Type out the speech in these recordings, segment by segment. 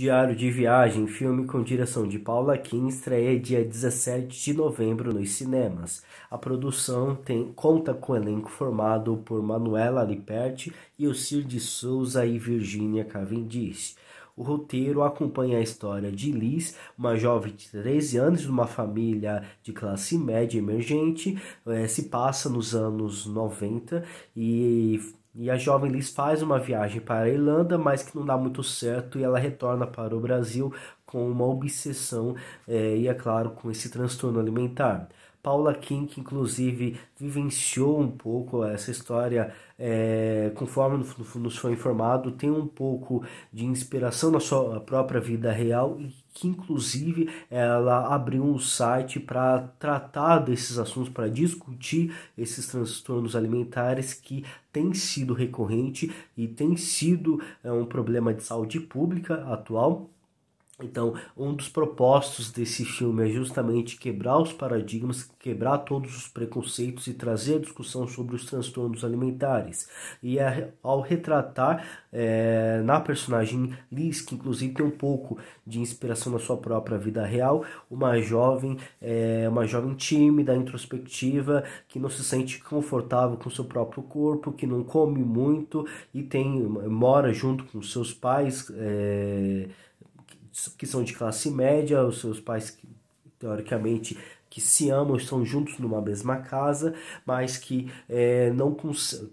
Diário de Viagem, filme com direção de Paula Kim, estreia dia 17 de novembro nos cinemas. A produção tem, conta com o elenco formado por Manuela Liperti, Ilcir de Souza e Virginia Cavendish. O roteiro acompanha a história de Liz, uma jovem de 13 anos de uma família de classe média emergente, eh, se passa nos anos 90 e e a jovem Liz faz uma viagem para a Irlanda, mas que não dá muito certo, e ela retorna para o Brasil com uma obsessão é, e, é claro, com esse transtorno alimentar. Paula Kim, que inclusive vivenciou um pouco essa história, é, conforme nos foi informado, tem um pouco de inspiração na sua própria vida real e que inclusive ela abriu um site para tratar desses assuntos, para discutir esses transtornos alimentares que tem sido recorrente e tem sido é, um problema de saúde pública atual então, um dos propósitos desse filme é justamente quebrar os paradigmas, quebrar todos os preconceitos e trazer a discussão sobre os transtornos alimentares. E é, ao retratar é, na personagem Liz, que inclusive tem um pouco de inspiração na sua própria vida real, uma jovem, é, uma jovem tímida, introspectiva, que não se sente confortável com seu próprio corpo, que não come muito e tem mora junto com seus pais é, que são de classe média, os seus pais que, teoricamente que se amam, estão juntos numa mesma casa, mas que é, não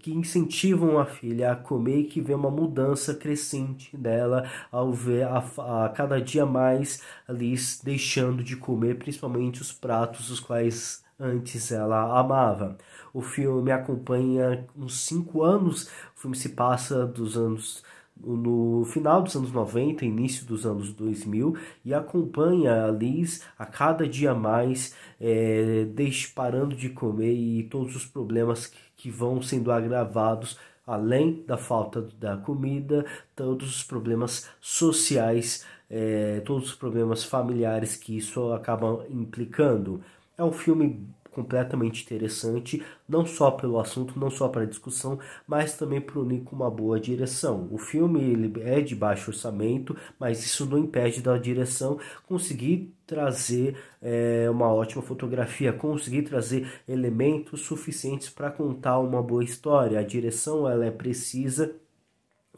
que incentivam a filha a comer e que vê uma mudança crescente dela ao ver a, a cada dia mais Liz deixando de comer, principalmente os pratos os quais antes ela amava. O filme acompanha uns cinco anos, o filme se passa dos anos no final dos anos 90, início dos anos 2000 e acompanha a Liz a cada dia mais, é, desde parando de comer e todos os problemas que, que vão sendo agravados, além da falta da comida, todos os problemas sociais, é, todos os problemas familiares que isso acaba implicando. É um filme completamente interessante, não só pelo assunto, não só para discussão, mas também para unir com uma boa direção. O filme ele é de baixo orçamento, mas isso não impede da direção conseguir trazer é, uma ótima fotografia, conseguir trazer elementos suficientes para contar uma boa história. A direção ela é precisa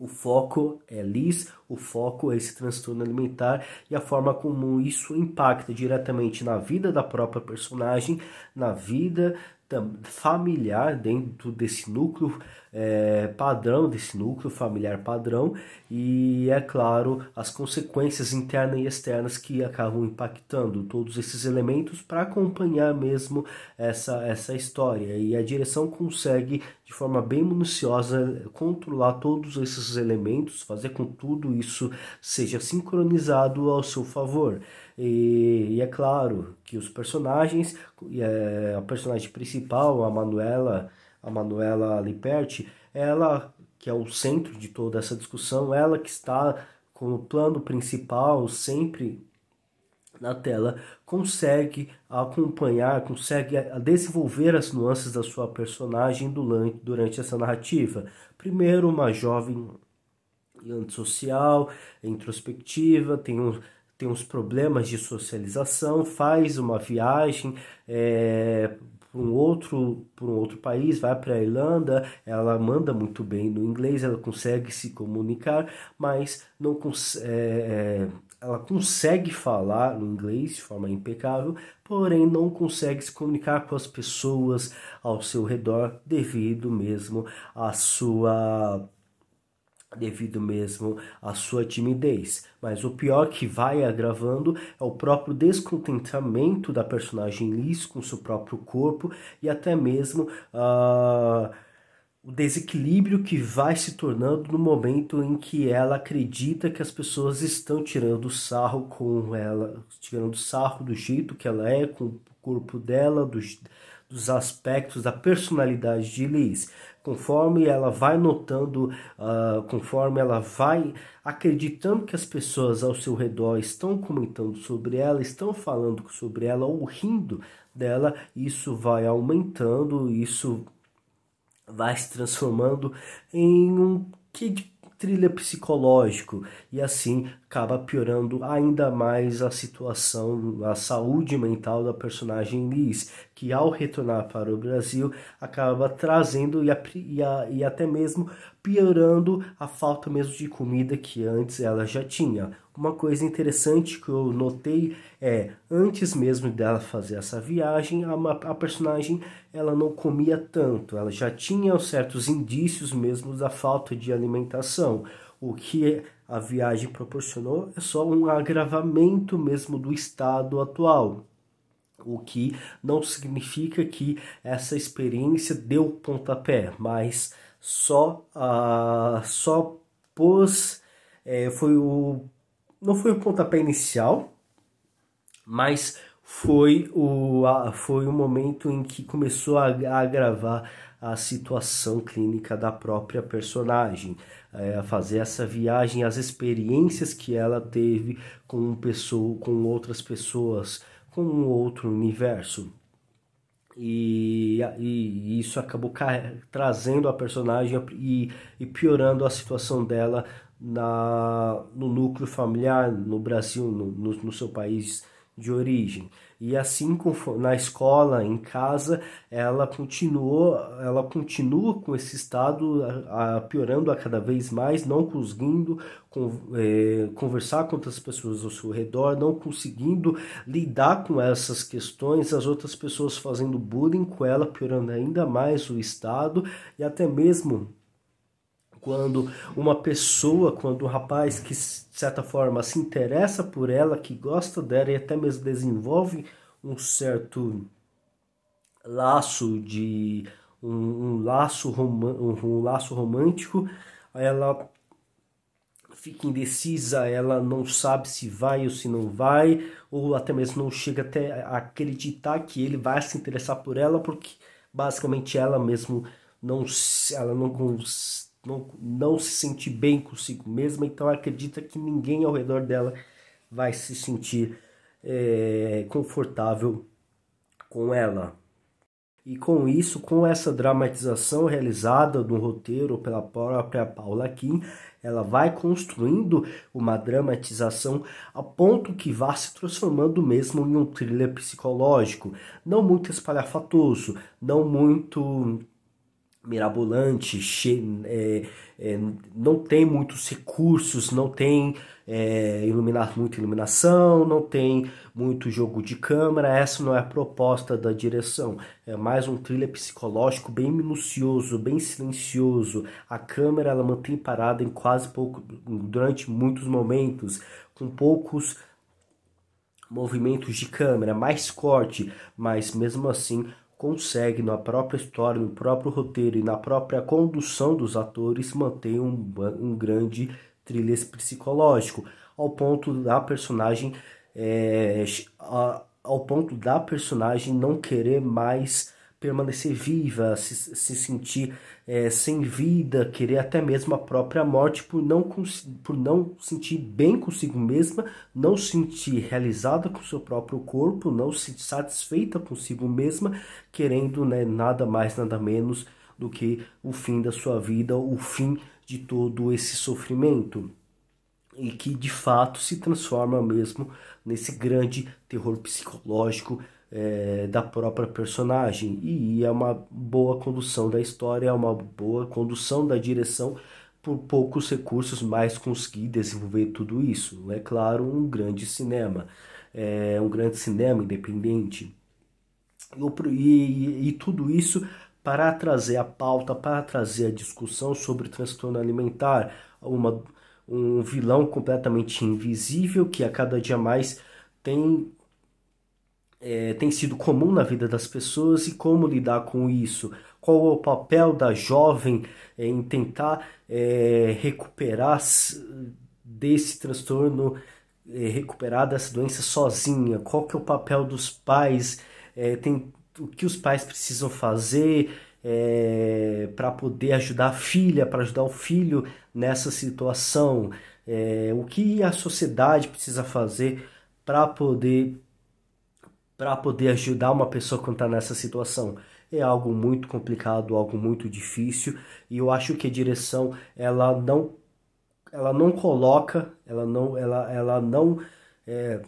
o foco é LIS, o foco é esse transtorno alimentar e a forma como isso impacta diretamente na vida da própria personagem, na vida familiar dentro desse núcleo é, padrão, desse núcleo familiar padrão, e é claro, as consequências internas e externas que acabam impactando todos esses elementos para acompanhar mesmo essa, essa história. E a direção consegue, de forma bem minuciosa, controlar todos esses elementos, fazer com que tudo isso seja sincronizado ao seu favor. E, e é claro que os personagens, é, a personagem principal, principal, a Manuela, a Manuela Liperti, ela que é o centro de toda essa discussão, ela que está como plano principal sempre na tela, consegue acompanhar, consegue desenvolver as nuances da sua personagem durante essa narrativa. Primeiro, uma jovem antissocial, introspectiva, tem um tem uns problemas de socialização, faz uma viagem é, para um outro, para um outro país, vai para a Irlanda, ela manda muito bem no inglês, ela consegue se comunicar, mas não é, é, ela consegue falar no inglês de forma impecável, porém não consegue se comunicar com as pessoas ao seu redor devido mesmo à sua devido mesmo à sua timidez. Mas o pior que vai agravando é o próprio descontentamento da personagem Liz com seu próprio corpo e até mesmo uh, o desequilíbrio que vai se tornando no momento em que ela acredita que as pessoas estão tirando sarro com ela, tirando sarro do jeito que ela é, com o corpo dela, do, dos aspectos da personalidade de Liz, conforme ela vai notando, uh, conforme ela vai acreditando que as pessoas ao seu redor estão comentando sobre ela, estão falando sobre ela ou rindo dela, isso vai aumentando, isso vai se transformando em um de thriller psicológico e assim acaba piorando ainda mais a situação, a saúde mental da personagem Liz, que ao retornar para o Brasil acaba trazendo e, a, e, a, e até mesmo piorando a falta mesmo de comida que antes ela já tinha. Uma coisa interessante que eu notei é, antes mesmo dela fazer essa viagem, a, a personagem ela não comia tanto, ela já tinha certos indícios mesmo da falta de alimentação, o que a viagem proporcionou é só um agravamento mesmo do estado atual. O que não significa que essa experiência deu pontapé, mas só, a só pôs. É, foi o, não foi o pontapé inicial, mas foi o, a, foi o momento em que começou a, a agravar a situação clínica da própria personagem, é, fazer essa viagem, as experiências que ela teve com, pessoa, com outras pessoas, com um outro universo. E, e, isso acabou trazendo a personagem e, e, piorando a situação dela na, no núcleo familiar no Brasil, no, no, no seu país de origem. E assim na escola, em casa, ela continuou, ela continua com esse estado a, a, piorando a cada vez mais, não conseguindo com, é, eh, conversar com outras pessoas ao seu redor, não conseguindo lidar com essas questões, as outras pessoas fazendo bullying com ela, piorando ainda mais o estado e até mesmo quando uma pessoa, quando um rapaz que de certa forma se interessa por ela, que gosta dela e até mesmo desenvolve um certo laço de um, um laço um, um laço romântico, ela fica indecisa, ela não sabe se vai ou se não vai, ou até mesmo não chega até a acreditar que ele vai se interessar por ela, porque basicamente ela mesmo não ela não não, não se sentir bem consigo mesma, então acredita que ninguém ao redor dela vai se sentir é, confortável com ela. E com isso, com essa dramatização realizada no roteiro pela própria Paula Kim, ela vai construindo uma dramatização a ponto que vá se transformando mesmo em um thriller psicológico, não muito espalhafatoso, não muito mirabolante, é, é, não tem muitos recursos, não tem é, iluminar muita iluminação, não tem muito jogo de câmera. Essa não é a proposta da direção. É mais um thriller psicológico bem minucioso, bem silencioso. A câmera ela mantém parada em quase pouco durante muitos momentos, com poucos movimentos de câmera, mais corte, mas mesmo assim consegue, na própria história, no próprio roteiro e na própria condução dos atores, manter um, um grande thriller psicológico, ao ponto da personagem. É, ao ponto da personagem não querer mais permanecer viva, se, se sentir é, sem vida, querer até mesmo a própria morte por não, por não sentir bem consigo mesma, não sentir realizada com seu próprio corpo, não se satisfeita consigo mesma, querendo né, nada mais, nada menos do que o fim da sua vida, o fim de todo esse sofrimento e que de fato se transforma mesmo nesse grande terror psicológico é, da própria personagem e é uma boa condução da história, é uma boa condução da direção por poucos recursos, mas consegui desenvolver tudo isso. É claro, um grande cinema, é um grande cinema independente. E, e, e tudo isso para trazer a pauta, para trazer a discussão sobre transtorno alimentar, uma, um vilão completamente invisível que a cada dia mais tem é, tem sido comum na vida das pessoas e como lidar com isso. Qual é o papel da jovem é, em tentar é, recuperar desse transtorno, é, recuperar dessa doença sozinha? Qual que é o papel dos pais? É, tem, o que os pais precisam fazer para poder ajudar a filha, para ajudar o filho nessa situação? o que a sociedade precisa fazer para poder para poder ajudar uma pessoa quando está nessa situação. É algo muito complicado, algo muito difícil, e eu acho que a direção ela não ela não coloca, ela não ela, ela não é,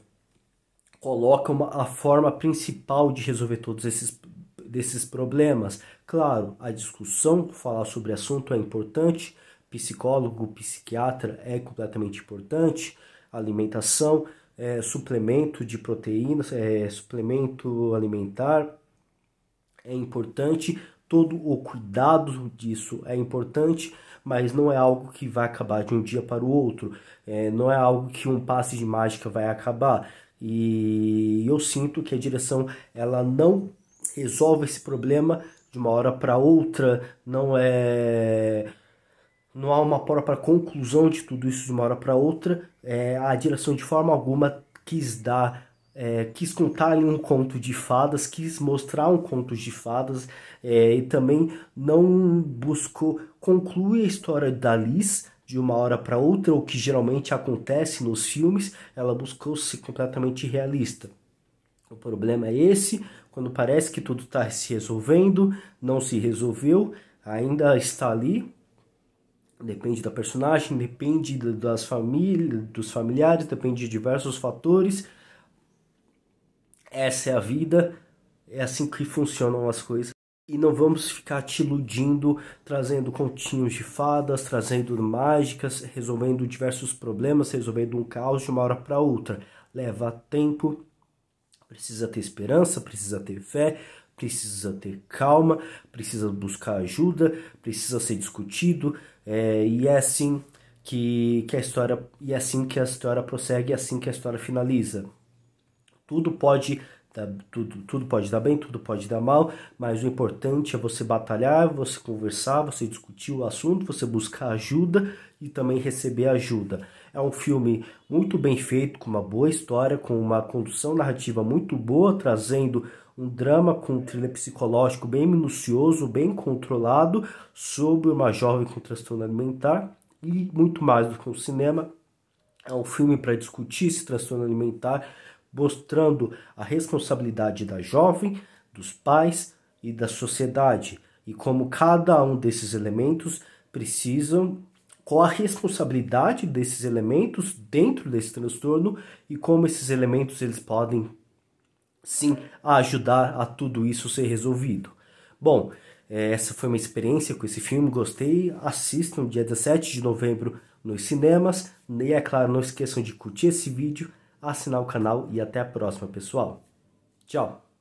coloca uma, a forma principal de resolver todos esses desses problemas. Claro, a discussão, falar sobre assunto é importante, psicólogo, psiquiatra é completamente importante, alimentação, é, suplemento de proteínas, é, suplemento alimentar. É importante, todo o cuidado disso é importante, mas não é algo que vai acabar de um dia para o outro, é, não é algo que um passe de mágica vai acabar. E eu sinto que a direção ela não resolve esse problema de uma hora para outra, não é não há uma própria conclusão de tudo isso de uma hora para outra. É, a direção de forma alguma quis dar, é, quis contar um conto de fadas, quis mostrar um conto de fadas é, e também não buscou concluir a história da Liz de uma hora para outra, o que geralmente acontece nos filmes. Ela buscou ser completamente realista. O problema é esse. Quando parece que tudo está se resolvendo, não se resolveu, ainda está ali Depende da personagem, depende das famílias, dos familiares, depende de diversos fatores. Essa é a vida, é assim que funcionam as coisas. E não vamos ficar te iludindo, trazendo continhos de fadas, trazendo mágicas, resolvendo diversos problemas, resolvendo um caos de uma hora para outra. Leva tempo, precisa ter esperança, precisa ter fé, precisa ter calma, precisa buscar ajuda, precisa ser discutido, é, e é assim que, que a história e é assim que a história prossegue, é assim que a história finaliza. Tudo pode dar tudo, tudo pode dar bem, tudo pode dar mal, mas o importante é você batalhar, você conversar, você discutir o assunto, você buscar ajuda e também receber ajuda. É um filme muito bem feito, com uma boa história, com uma condução narrativa muito boa, trazendo um drama com um thriller psicológico bem minucioso, bem controlado, sobre uma jovem com transtorno alimentar e muito mais do que um cinema. É um filme para discutir esse transtorno alimentar, mostrando a responsabilidade da jovem, dos pais e da sociedade, e como cada um desses elementos precisam qual a responsabilidade desses elementos dentro desse transtorno e como esses elementos eles podem sim ajudar a tudo isso ser resolvido. Bom, é, essa foi uma experiência com esse filme, gostei. Assistam dia 17 de novembro nos cinemas. E é claro, não esqueçam de curtir esse vídeo, assinar o canal e até a próxima, pessoal. Tchau!